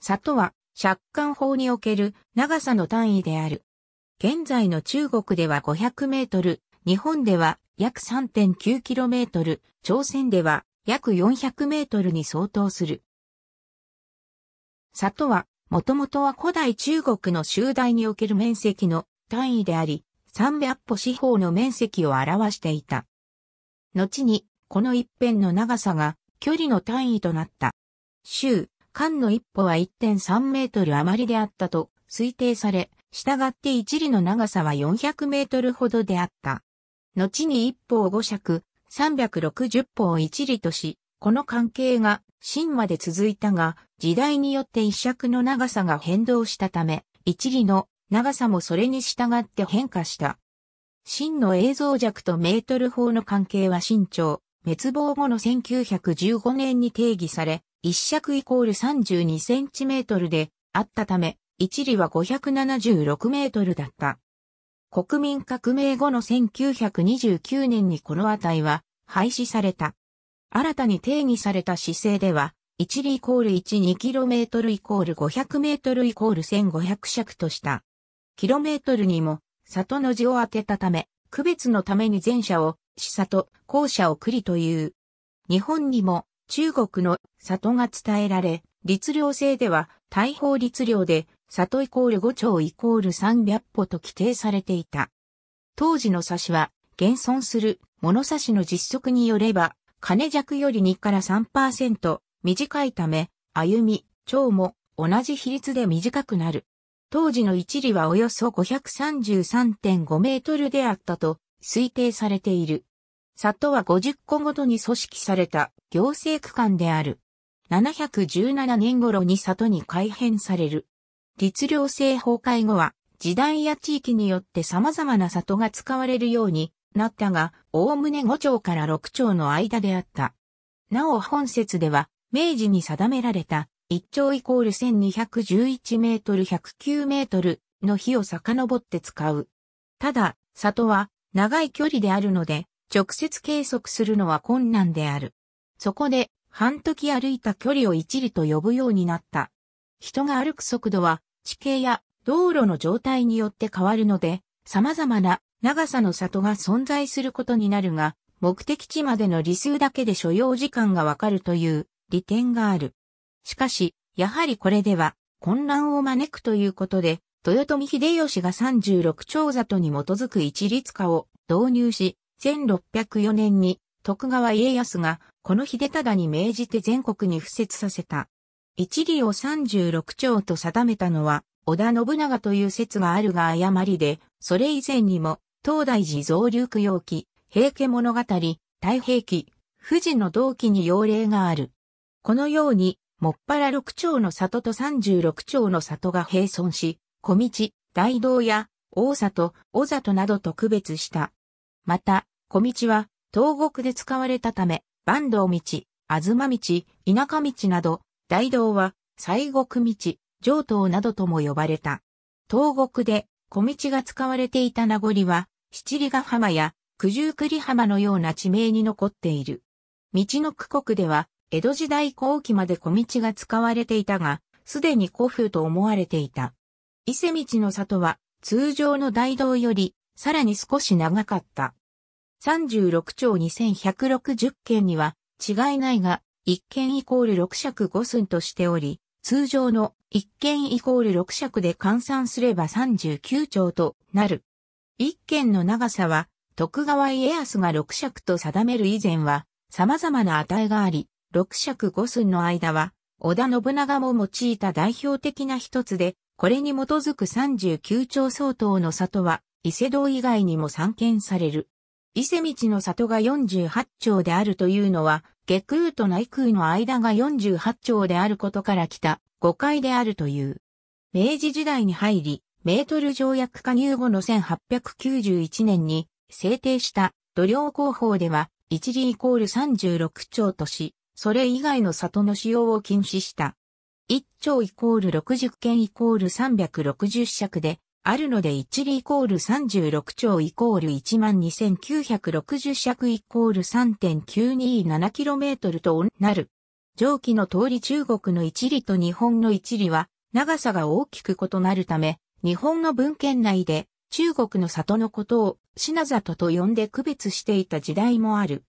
里は、借款法における長さの単位である。現在の中国では500メートル、日本では約3.9キロメートル、朝鮮では約400メートルに相当する。里は、もともとは古代中国の集大における面積の単位であり、300歩四方の面積を表していた。後に、この一辺の長さが距離の単位となった。間の一歩は1.3メートル余りであったと推定され、従って一里の長さは400メートルほどであった。後に一歩を5尺、360歩を一里とし、この関係が真まで続いたが、時代によって一尺の長さが変動したため、一里の長さもそれに従って変化した。真の映像弱とメートル法の関係は新重、滅亡後の1915年に定義され、一尺イコール32センチメートルであったため、一里は576メートルだった。国民革命後の1929年にこの値は廃止された。新たに定義された姿勢では、一里イコール1 2トルイコール5 0 0ルイコール1500尺とした。キロメートルにも、里の字を当てたため、区別のために前者を、死里、後者を栗という。日本にも、中国の里が伝えられ、律令制では、大法律令で、里イコール5丁イコール300歩と規定されていた。当時の差しは、現存する物差しの実測によれば、金弱より2から3%短いため、歩み、長も同じ比率で短くなる。当時の一里はおよそ533.5メートルであったと推定されている。里は50個ごとに組織された行政区間である。717年頃に里に改変される。律令制崩壊後は、時代や地域によって様々な里が使われるようになったが、おおむね5町から6町の間であった。なお本説では、明治に定められた、1町イコール1211メートル109メートルの日を遡って使う。ただ、里は長い距離であるので、直接計測するのは困難である。そこで、半時歩いた距離を一里と呼ぶようになった。人が歩く速度は、地形や道路の状態によって変わるので、様々な長さの里が存在することになるが、目的地までの理数だけで所要時間がわかるという利点がある。しかし、やはりこれでは混乱を招くということで、豊臣秀吉が36兆里に基づく一律化を導入し、1604年に徳川家康がこの秀忠に命じて全国に付設させた。一理を36丁と定めたのは織田信長という説があるが誤りで、それ以前にも東大寺造流供養記、平家物語、太平記、富士の同期に要例がある。このように、もっぱら六丁の里と36丁の里が並存し、小道、大道や、大里、小里などと区別した。また、小道は、東国で使われたため、坂東道、あずま道、田舎道など、大道は、西国道、上東などとも呼ばれた。東国で、小道が使われていた名残は、七里ヶ浜や九十九里浜のような地名に残っている。道の区国では、江戸時代後期まで小道が使われていたが、すでに古風と思われていた。伊勢道の里は、通常の大道より、さらに少し長かった。36兆2160件には違いないが、1件イコール6尺5寸としており、通常の1件イコール6尺で換算すれば39兆となる。1件の長さは、徳川家康が6尺と定める以前は、様々な値があり、6尺5寸の間は、織田信長も用いた代表的な一つで、これに基づく39兆相当の里は、伊勢堂以外にも散見される。伊勢道の里が48丁であるというのは、下空と内空の間が48丁であることから来た誤解であるという。明治時代に入り、メートル条約加入後の1891年に制定した土量工法では、一里イコール36丁とし、それ以外の里の使用を禁止した。1丁イコール60件イコール360尺で、あるので1里イコール36兆イコール12960尺イコール 3.927km となる。上記の通り中国の一里と日本の一里は長さが大きく異なるため、日本の文献内で中国の里のことを品里と呼んで区別していた時代もある。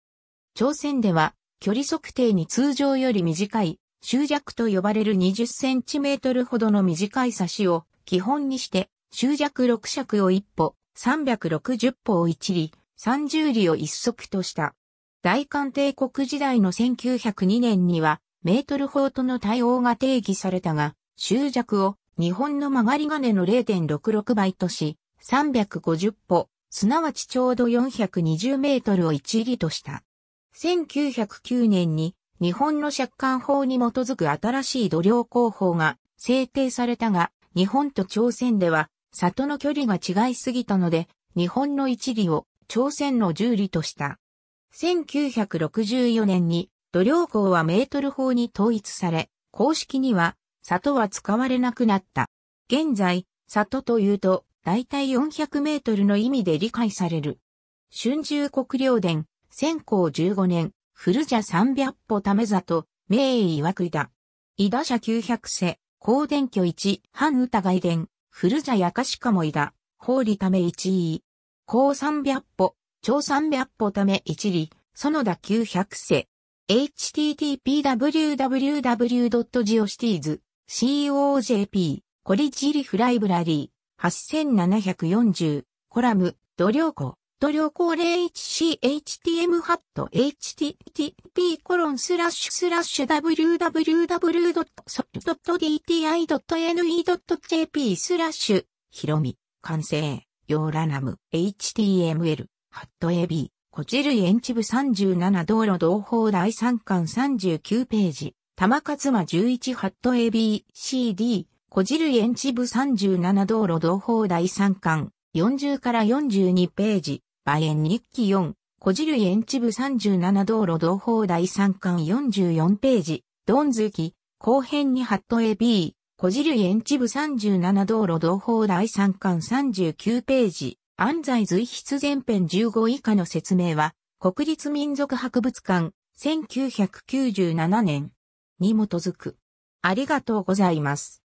朝鮮では距離測定に通常より短い終弱と呼ばれる20センチメートルほどの短い差しを基本にして終着六尺を一歩、360歩を一里、三十里を一足とした。大韓帝国時代の1902年には、メートル法との対応が定義されたが、終着を日本の曲がり金の0.66倍とし、350歩、すなわちちょうど420メートルを一里とした。1909年に日本の借款法に基づく新しい土量工法が制定されたが、日本と朝鮮では里の距離が違いすぎたので、日本の一里を朝鮮の十里とした。1964年に土量港はメートル法に統一され、公式には里は使われなくなった。現在、里というと、だいたい400メートルの意味で理解される。春秋国領伝、先行15年、古社300歩め里、名医曰くだ。伊田社900世、高伝居1、半歌外伝、古座やかしかもいだ、法理ため一位。高三百歩、超三百歩ため一里、園田九百世。h t t p w w w g e o c i t i e s c o j p コリジリフライブラリー、8740、コラム、土量庫。ト旅行0 h c h t m ハット h t t p コロンスラッシュスラッシュ www.sol.dti.ne.jp スラッシュひろみ完成ヨーラナム HTML ハット AB こじるンチブ37道路同法第3巻39ページ玉勝間11ハット ABCD こじるンチブ37道路同法第3巻40から42ページ馬園日記4、小汁園地部37道路同法第3巻44ページ、ドンズキ、後編にハット AB、小汁園地部37道路同法第3巻39ページ、安西随筆前編15以下の説明は、国立民族博物館、1997年に基づく。ありがとうございます。